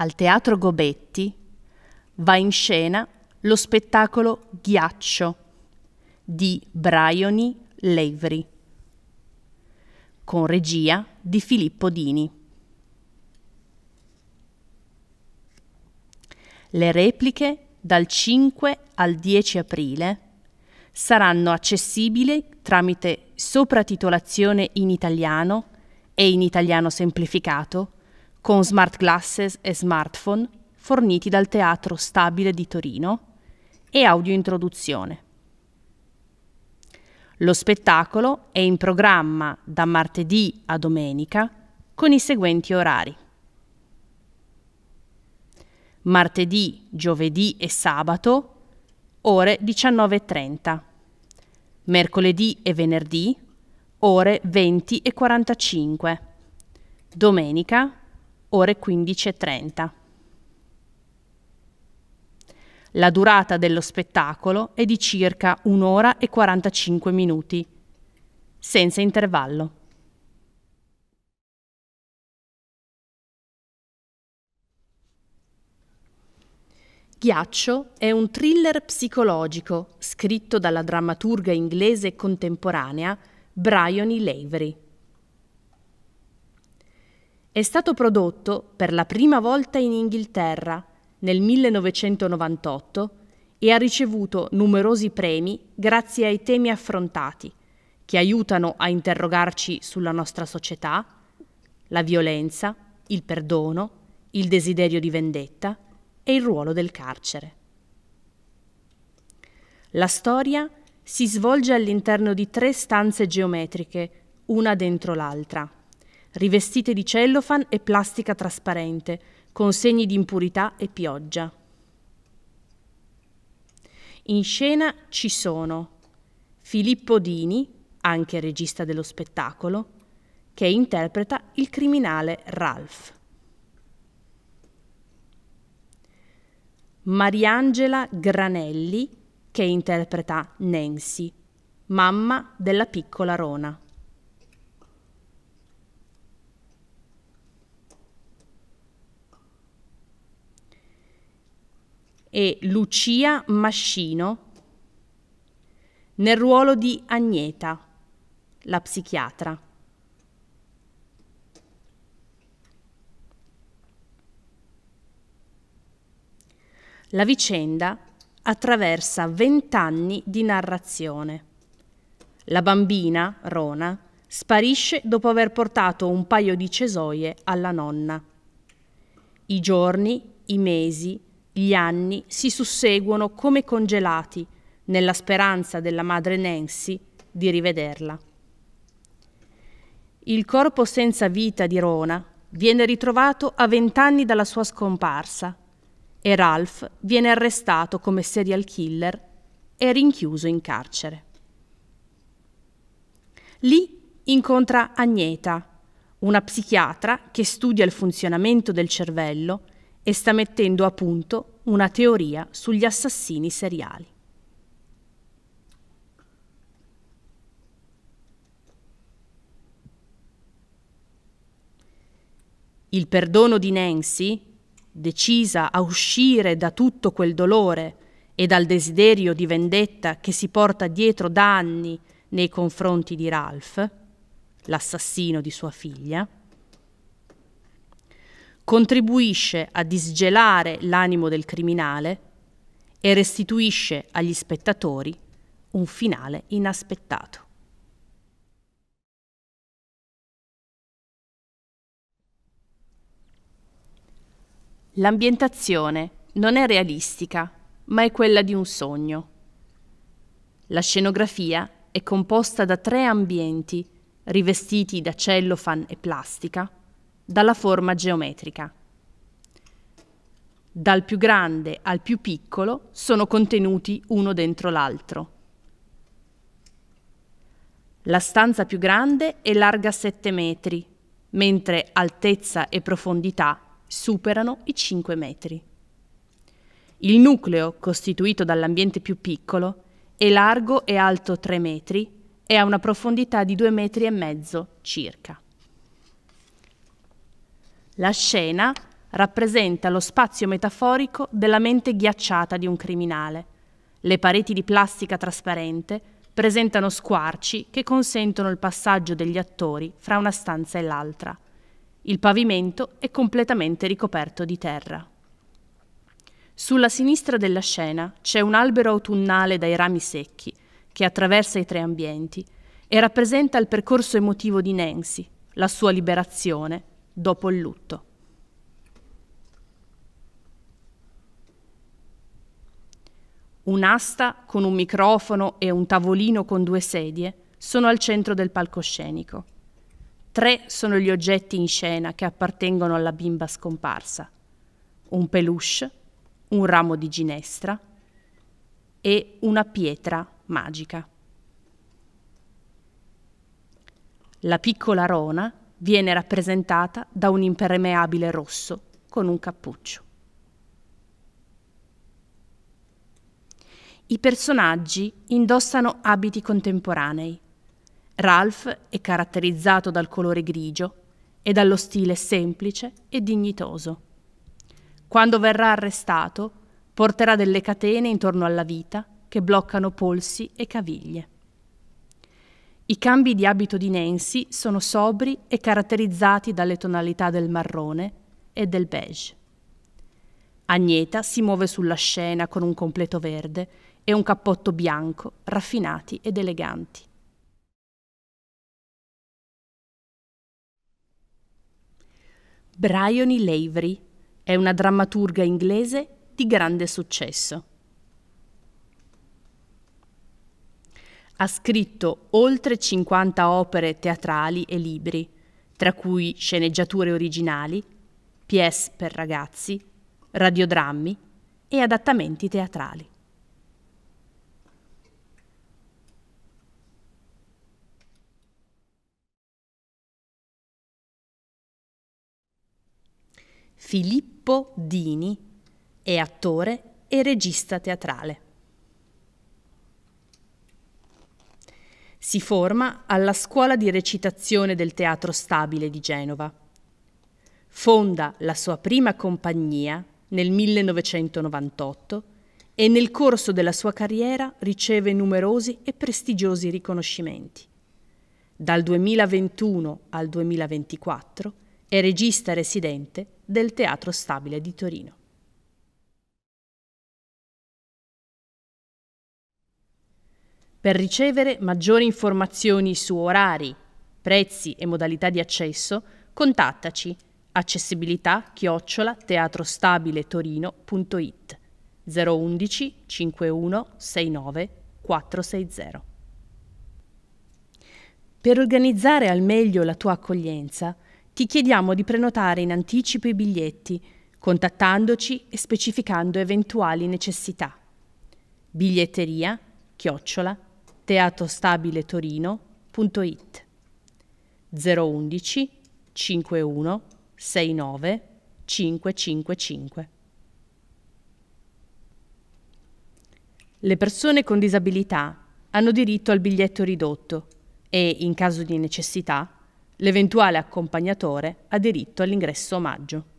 Al Teatro Gobetti va in scena lo spettacolo Ghiaccio di Bryony Levery, con regia di Filippo Dini. Le repliche dal 5 al 10 aprile saranno accessibili tramite sopratitolazione in italiano e in italiano semplificato con smart glasses e smartphone forniti dal Teatro Stabile di Torino e audiointroduzione. Lo spettacolo è in programma da martedì a domenica con i seguenti orari. Martedì, giovedì e sabato ore 19.30. Mercoledì e venerdì ore 20 e 45. Domenica ore 15.30. La durata dello spettacolo è di circa un'ora e 45 minuti, senza intervallo. Ghiaccio è un thriller psicologico scritto dalla drammaturga inglese contemporanea Bryony Lavery. È stato prodotto per la prima volta in Inghilterra nel 1998 e ha ricevuto numerosi premi grazie ai temi affrontati, che aiutano a interrogarci sulla nostra società, la violenza, il perdono, il desiderio di vendetta e il ruolo del carcere. La storia si svolge all'interno di tre stanze geometriche, una dentro l'altra rivestite di cellofan e plastica trasparente, con segni di impurità e pioggia. In scena ci sono Filippo Dini, anche regista dello spettacolo, che interpreta il criminale Ralph. Mariangela Granelli, che interpreta Nancy, mamma della piccola Rona. e Lucia Mascino nel ruolo di Agneta, la psichiatra. La vicenda attraversa vent'anni di narrazione. La bambina, Rona, sparisce dopo aver portato un paio di cesoie alla nonna. I giorni, i mesi, gli anni si susseguono come congelati, nella speranza della madre Nancy di rivederla. Il corpo senza vita di Rona viene ritrovato a vent'anni dalla sua scomparsa e Ralph viene arrestato come serial killer e rinchiuso in carcere. Lì incontra Agneta, una psichiatra che studia il funzionamento del cervello e sta mettendo a punto una teoria sugli assassini seriali. Il perdono di Nancy, decisa a uscire da tutto quel dolore e dal desiderio di vendetta che si porta dietro da anni nei confronti di Ralph, l'assassino di sua figlia, contribuisce a disgelare l'animo del criminale e restituisce agli spettatori un finale inaspettato. L'ambientazione non è realistica, ma è quella di un sogno. La scenografia è composta da tre ambienti rivestiti da cellofan e plastica, dalla forma geometrica. Dal più grande al più piccolo sono contenuti uno dentro l'altro. La stanza più grande è larga 7 metri, mentre altezza e profondità superano i 5 metri. Il nucleo, costituito dall'ambiente più piccolo, è largo e alto 3 metri e ha una profondità di 2 metri e mezzo circa. La scena rappresenta lo spazio metaforico della mente ghiacciata di un criminale. Le pareti di plastica trasparente presentano squarci che consentono il passaggio degli attori fra una stanza e l'altra. Il pavimento è completamente ricoperto di terra. Sulla sinistra della scena c'è un albero autunnale dai rami secchi che attraversa i tre ambienti e rappresenta il percorso emotivo di Nancy, la sua liberazione dopo il lutto. Un'asta con un microfono e un tavolino con due sedie sono al centro del palcoscenico. Tre sono gli oggetti in scena che appartengono alla bimba scomparsa. Un peluche, un ramo di ginestra e una pietra magica. La piccola Rona viene rappresentata da un impermeabile rosso con un cappuccio. I personaggi indossano abiti contemporanei. Ralph è caratterizzato dal colore grigio e dallo stile semplice e dignitoso. Quando verrà arrestato, porterà delle catene intorno alla vita che bloccano polsi e caviglie. I cambi di abito di Nancy sono sobri e caratterizzati dalle tonalità del marrone e del beige. Agneta si muove sulla scena con un completo verde e un cappotto bianco, raffinati ed eleganti. Bryony Lavery è una drammaturga inglese di grande successo. Ha scritto oltre 50 opere teatrali e libri, tra cui sceneggiature originali, pièce per ragazzi, radiodrammi e adattamenti teatrali. Filippo Dini è attore e regista teatrale. Si forma alla scuola di recitazione del Teatro Stabile di Genova. Fonda la sua prima compagnia nel 1998 e nel corso della sua carriera riceve numerosi e prestigiosi riconoscimenti. Dal 2021 al 2024 è regista residente del Teatro Stabile di Torino. Per ricevere maggiori informazioni su orari, prezzi e modalità di accesso, contattaci accessibilità chiocciola teatrostabiletorino.it 011 51 69 460. Per organizzare al meglio la tua accoglienza, ti chiediamo di prenotare in anticipo i biglietti, contattandoci e specificando eventuali necessità. Biglietteria chiocciola teatostabiletorino.it 011 51 69 555. Le persone con disabilità hanno diritto al biglietto ridotto e, in caso di necessità, l'eventuale accompagnatore ha diritto all'ingresso omaggio.